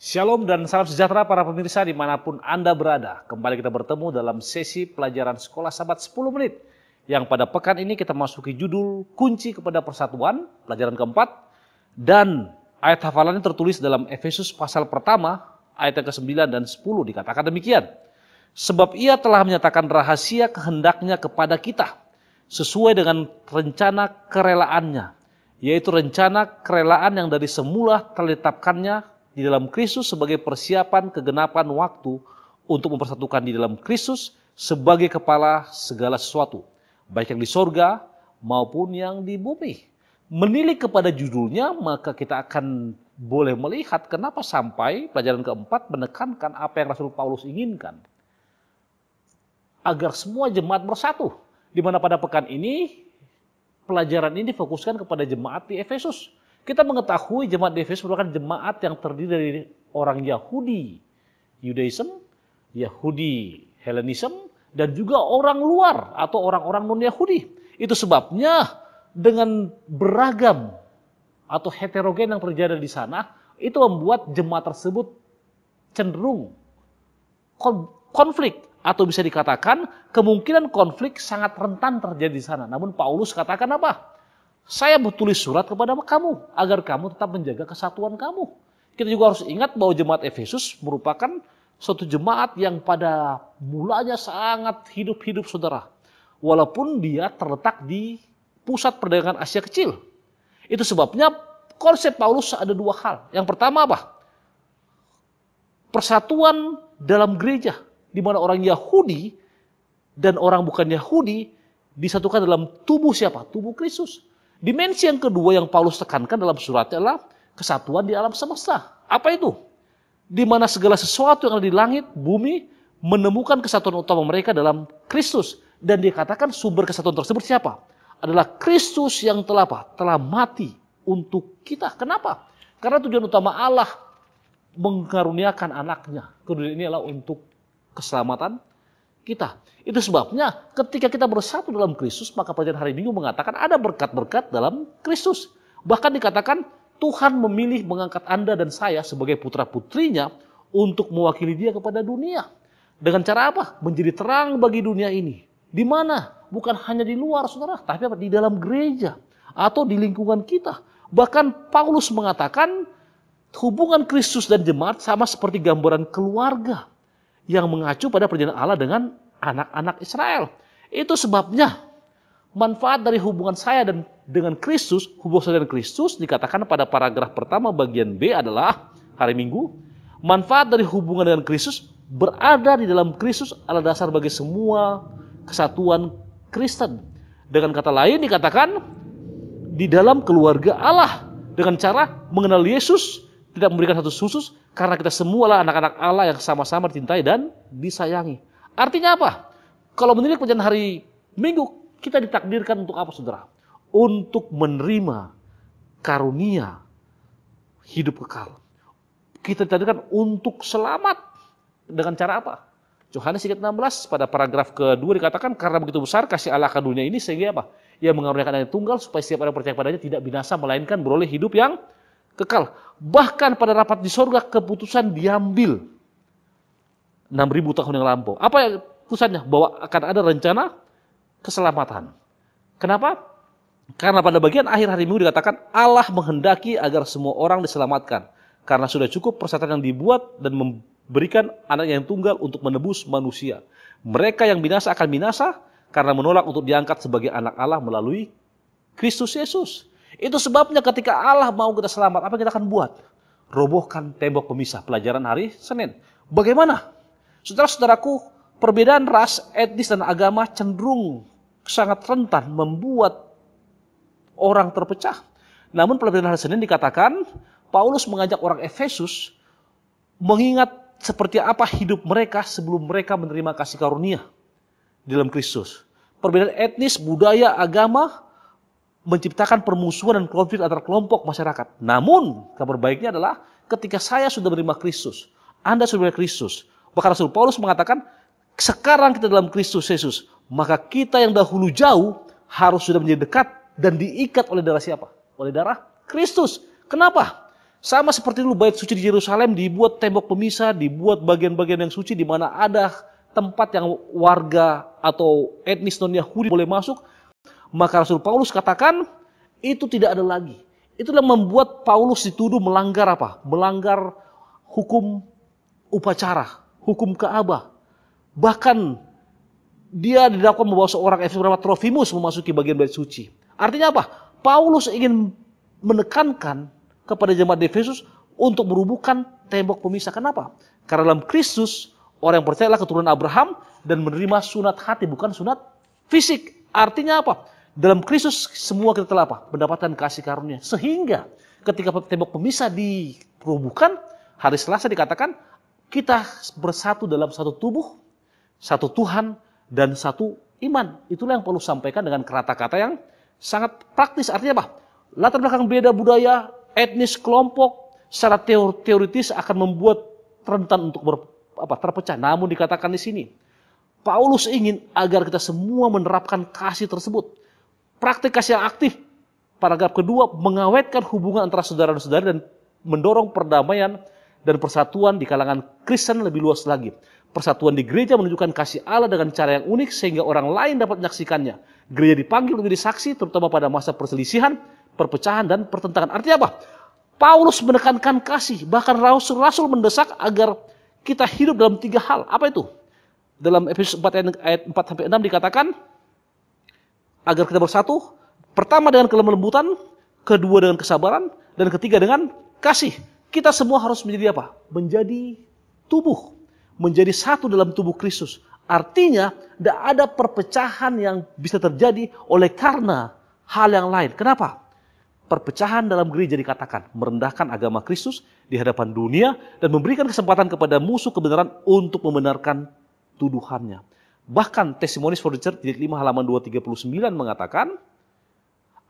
Shalom dan salam sejahtera para pemirsa dimanapun Anda berada. Kembali kita bertemu dalam sesi pelajaran sekolah sahabat 10 menit. Yang pada pekan ini kita masuki judul kunci kepada persatuan, pelajaran keempat. Dan ayat hafalannya tertulis dalam Efesus pasal pertama, ayat yang ke-9 dan 10 dikatakan demikian. Sebab ia telah menyatakan rahasia kehendaknya kepada kita sesuai dengan rencana kerelaannya. Yaitu rencana kerelaan yang dari semula terletakkannya di dalam Kristus sebagai persiapan kegenapan waktu untuk mempersatukan di dalam Kristus sebagai kepala segala sesuatu, baik yang di sorga maupun yang di bumi. Menilik kepada judulnya, maka kita akan boleh melihat kenapa sampai pelajaran keempat menekankan apa yang Rasul Paulus inginkan. Agar semua jemaat bersatu. Di mana pada pekan ini, pelajaran ini difokuskan kepada jemaat di Efesus kita mengetahui jemaat di Efesus merupakan jemaat yang terdiri dari orang Yahudi, Yudaism, Yahudi, Hellenism, dan juga orang luar atau orang-orang non-Yahudi. Itu sebabnya dengan beragam atau heterogen yang terjadi di sana, itu membuat jemaat tersebut cenderung konflik atau bisa dikatakan kemungkinan konflik sangat rentan terjadi di sana. Namun Paulus katakan apa? Saya bertulis surat kepada kamu agar kamu tetap menjaga kesatuan kamu. Kita juga harus ingat bahwa jemaat Efesus merupakan suatu jemaat yang pada mulanya sangat hidup-hidup saudara. Walaupun dia terletak di pusat perdagangan Asia kecil. Itu sebabnya konsep Paulus ada dua hal. Yang pertama apa? Persatuan dalam gereja di mana orang Yahudi dan orang bukan Yahudi disatukan dalam tubuh siapa? Tubuh Kristus. Dimensi yang kedua yang Paulus tekankan dalam suratnya adalah kesatuan di alam semesta. Apa itu? Di mana segala sesuatu yang ada di langit, bumi, menemukan kesatuan utama mereka dalam Kristus. Dan dikatakan sumber kesatuan tersebut siapa? Adalah Kristus yang telah apa? Telah mati untuk kita. Kenapa? Karena tujuan utama Allah mengkaruniakan anaknya. Kemudian ini adalah untuk keselamatan kita. Itu sebabnya ketika kita bersatu dalam Kristus, maka pada hari Minggu mengatakan ada berkat-berkat dalam Kristus. Bahkan dikatakan Tuhan memilih mengangkat Anda dan saya sebagai putra-putrinya untuk mewakili dia kepada dunia. Dengan cara apa? Menjadi terang bagi dunia ini. Di mana? Bukan hanya di luar, saudara, tapi apa? di dalam gereja atau di lingkungan kita. Bahkan Paulus mengatakan hubungan Kristus dan jemaat sama seperti gambaran keluarga yang mengacu pada perjanjian Allah dengan anak-anak Israel. Itu sebabnya manfaat dari hubungan saya dan dengan Kristus, hubungan saya dengan Kristus dikatakan pada paragraf pertama bagian B adalah hari Minggu. Manfaat dari hubungan dengan Kristus berada di dalam Kristus adalah dasar bagi semua kesatuan Kristen. Dengan kata lain dikatakan di dalam keluarga Allah dengan cara mengenal Yesus tidak memberikan satu susus karena kita semualah anak-anak Allah yang sama-sama dicintai dan disayangi. Artinya apa? Kalau menilik perjalanan hari Minggu, kita ditakdirkan untuk apa saudara? Untuk menerima karunia hidup kekal. Kita ditakdirkan untuk selamat. Dengan cara apa? Yohanes 16 pada paragraf kedua dikatakan karena begitu besar kasih Allah akan dunia ini sehingga apa? Ia mengaruniakan anak tunggal supaya setiap orang percaya padanya tidak binasa melainkan beroleh hidup yang kekal. Bahkan pada rapat di sorga keputusan diambil 6.000 tahun yang lampau. Apa yang keputusannya? Bahwa akan ada rencana keselamatan. Kenapa? Karena pada bagian akhir hari Minggu dikatakan Allah menghendaki agar semua orang diselamatkan. Karena sudah cukup persatuan yang dibuat dan memberikan anak yang tunggal untuk menebus manusia. Mereka yang binasa akan binasa karena menolak untuk diangkat sebagai anak Allah melalui Kristus Yesus. Itu sebabnya ketika Allah mau kita selamat, apa kita akan buat? Robohkan tembok pemisah pelajaran hari Senin. Bagaimana? Saudara-saudaraku, perbedaan ras, etnis, dan agama cenderung sangat rentan membuat orang terpecah. Namun pelajaran hari Senin dikatakan, Paulus mengajak orang Efesus mengingat seperti apa hidup mereka sebelum mereka menerima kasih karunia di dalam Kristus. Perbedaan etnis, budaya, agama menciptakan permusuhan dan konflik antar kelompok masyarakat. Namun, kabar baiknya adalah ketika saya sudah menerima Kristus, Anda sudah menerima Kristus. Maka Rasul Paulus mengatakan, sekarang kita dalam Kristus Yesus, maka kita yang dahulu jauh harus sudah menjadi dekat dan diikat oleh darah siapa? Oleh darah Kristus. Kenapa? Sama seperti dulu bait suci di Yerusalem dibuat tembok pemisah, dibuat bagian-bagian yang suci di mana ada tempat yang warga atau etnis non Yahudi boleh masuk, maka Rasul Paulus katakan itu tidak ada lagi. Itulah membuat Paulus dituduh melanggar apa? Melanggar hukum upacara, hukum keabah. Bahkan dia didakwa membawa seorang Efesus bernama Trofimus memasuki bagian bait suci. Artinya apa? Paulus ingin menekankan kepada jemaat di Efesus untuk merubuhkan tembok pemisah. Kenapa? Karena dalam Kristus orang yang percayalah keturunan Abraham dan menerima sunat hati bukan sunat fisik. Artinya apa? Dalam Kristus semua kita telah apa? Mendapatkan kasih karunia. Sehingga ketika tembok pemisah dirubuhkan, hari Selasa dikatakan kita bersatu dalam satu tubuh, satu Tuhan, dan satu iman. Itulah yang perlu sampaikan dengan kata-kata yang sangat praktis. Artinya apa? Latar belakang beda budaya, etnis, kelompok, secara teori teoritis akan membuat rentan untuk ber, apa, terpecah. Namun dikatakan di sini, Paulus ingin agar kita semua menerapkan kasih tersebut praktik kasih yang aktif. Paragraf kedua, mengawetkan hubungan antara saudara dan saudara dan mendorong perdamaian dan persatuan di kalangan Kristen lebih luas lagi. Persatuan di gereja menunjukkan kasih Allah dengan cara yang unik sehingga orang lain dapat menyaksikannya. Gereja dipanggil menjadi saksi terutama pada masa perselisihan, perpecahan, dan pertentangan. Artinya apa? Paulus menekankan kasih, bahkan rasul-rasul mendesak agar kita hidup dalam tiga hal. Apa itu? Dalam episode 4 ayat 4 sampai 6 dikatakan, agar kita bersatu pertama dengan kelembutan kedua dengan kesabaran, dan ketiga dengan kasih. Kita semua harus menjadi apa? Menjadi tubuh, menjadi satu dalam tubuh Kristus. Artinya, tidak ada perpecahan yang bisa terjadi oleh karena hal yang lain. Kenapa? Perpecahan dalam gereja dikatakan merendahkan agama Kristus di hadapan dunia dan memberikan kesempatan kepada musuh kebenaran untuk membenarkan tuduhannya. Bahkan testimoni for the Church jilid 5 halaman 239 mengatakan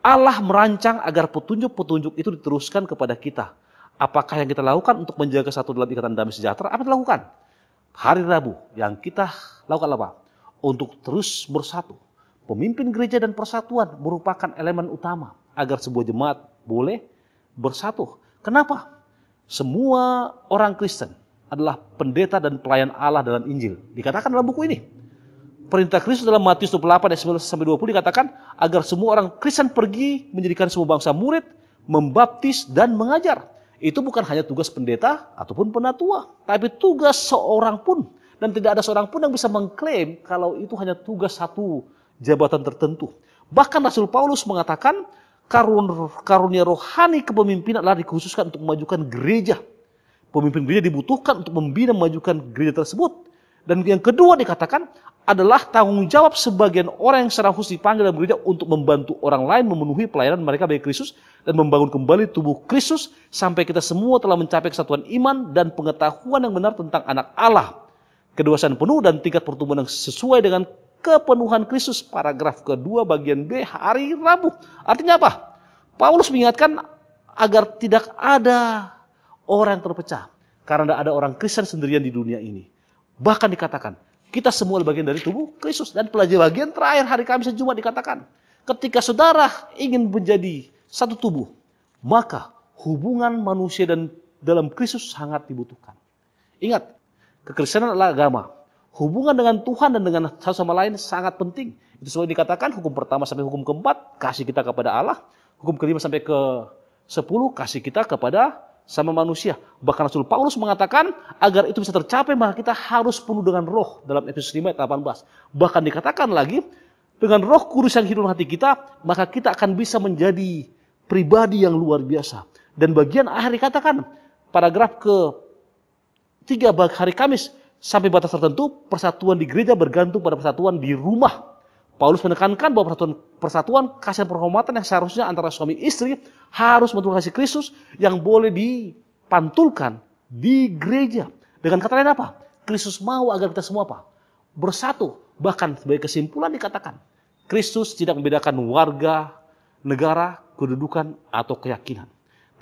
Allah merancang agar petunjuk-petunjuk itu diteruskan kepada kita. Apakah yang kita lakukan untuk menjaga satu dalam ikatan damai sejahtera? Apa yang dilakukan? Hari Rabu yang kita lakukan apa? Untuk terus bersatu. Pemimpin gereja dan persatuan merupakan elemen utama agar sebuah jemaat boleh bersatu. Kenapa? Semua orang Kristen adalah pendeta dan pelayan Allah dalam Injil. Dikatakan dalam buku ini perintah Kristus dalam Matius 28 ayat 19 sampai 20 dikatakan agar semua orang Kristen pergi menjadikan semua bangsa murid, membaptis dan mengajar. Itu bukan hanya tugas pendeta ataupun penatua, tapi tugas seorang pun dan tidak ada seorang pun yang bisa mengklaim kalau itu hanya tugas satu jabatan tertentu. Bahkan Rasul Paulus mengatakan karun, karunia rohani kepemimpinan adalah dikhususkan untuk memajukan gereja. Pemimpin gereja dibutuhkan untuk membina memajukan gereja tersebut dan yang kedua dikatakan adalah tanggung jawab sebagian orang yang secara khusus dipanggil dalam gereja untuk membantu orang lain memenuhi pelayanan mereka bagi Kristus dan membangun kembali tubuh Kristus sampai kita semua telah mencapai kesatuan iman dan pengetahuan yang benar tentang anak Allah. Kedewasaan penuh dan tingkat pertumbuhan yang sesuai dengan kepenuhan Kristus. Paragraf kedua bagian B hari Rabu. Artinya apa? Paulus mengingatkan agar tidak ada orang terpecah. Karena tidak ada orang Kristen sendirian di dunia ini Bahkan dikatakan, kita semua bagian dari tubuh Kristus. Dan pelajar bagian terakhir hari Kamis dan Jumat dikatakan, ketika saudara ingin menjadi satu tubuh, maka hubungan manusia dan dalam Kristus sangat dibutuhkan. Ingat, kekristenan adalah agama. Hubungan dengan Tuhan dan dengan satu sama lain sangat penting. Itu semua dikatakan hukum pertama sampai hukum keempat, kasih kita kepada Allah. Hukum kelima sampai ke sepuluh, kasih kita kepada sama manusia. Bahkan Rasul Paulus mengatakan agar itu bisa tercapai maka kita harus penuh dengan roh dalam Efesus 5 ayat 18. Bahkan dikatakan lagi dengan roh kudus yang hidup hati kita maka kita akan bisa menjadi pribadi yang luar biasa. Dan bagian akhir dikatakan paragraf ke tiga hari Kamis sampai batas tertentu persatuan di gereja bergantung pada persatuan di rumah Paulus menekankan bahwa persatuan, persatuan kasih perhormatan yang seharusnya antara suami istri harus menurut kasih Kristus yang boleh dipantulkan di gereja. Dengan kata lain apa? Kristus mau agar kita semua apa? Bersatu. Bahkan sebagai kesimpulan dikatakan, Kristus tidak membedakan warga, negara, kedudukan, atau keyakinan.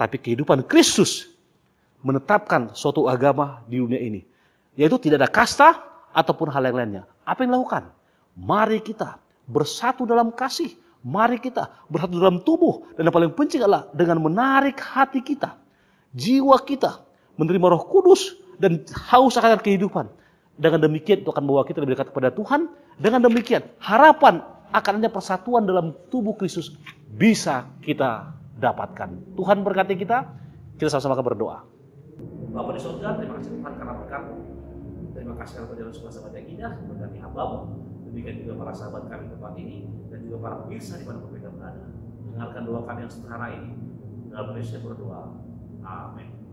Tapi kehidupan Kristus menetapkan suatu agama di dunia ini. Yaitu tidak ada kasta ataupun hal yang lainnya. Apa yang dilakukan? Mari kita bersatu dalam kasih. Mari kita bersatu dalam tubuh. Dan yang paling penting adalah dengan menarik hati kita, jiwa kita, menerima roh kudus, dan haus akan kehidupan. Dengan demikian itu akan membawa kita lebih dekat kepada Tuhan. Dengan demikian harapan akan hanya persatuan dalam tubuh Kristus bisa kita dapatkan. Tuhan berkati kita, kita sama-sama akan berdoa. Bapak di surga, terima kasih Tuhan karena berkat. Terima kasih karena perjalanan suka sama yang indah, berkati hambamu demikian juga para sahabat kami tempat ini dan juga para pemirsa di mana mereka berada dengarkan doa kami yang sederhana ini dalam Yesus berdoa amin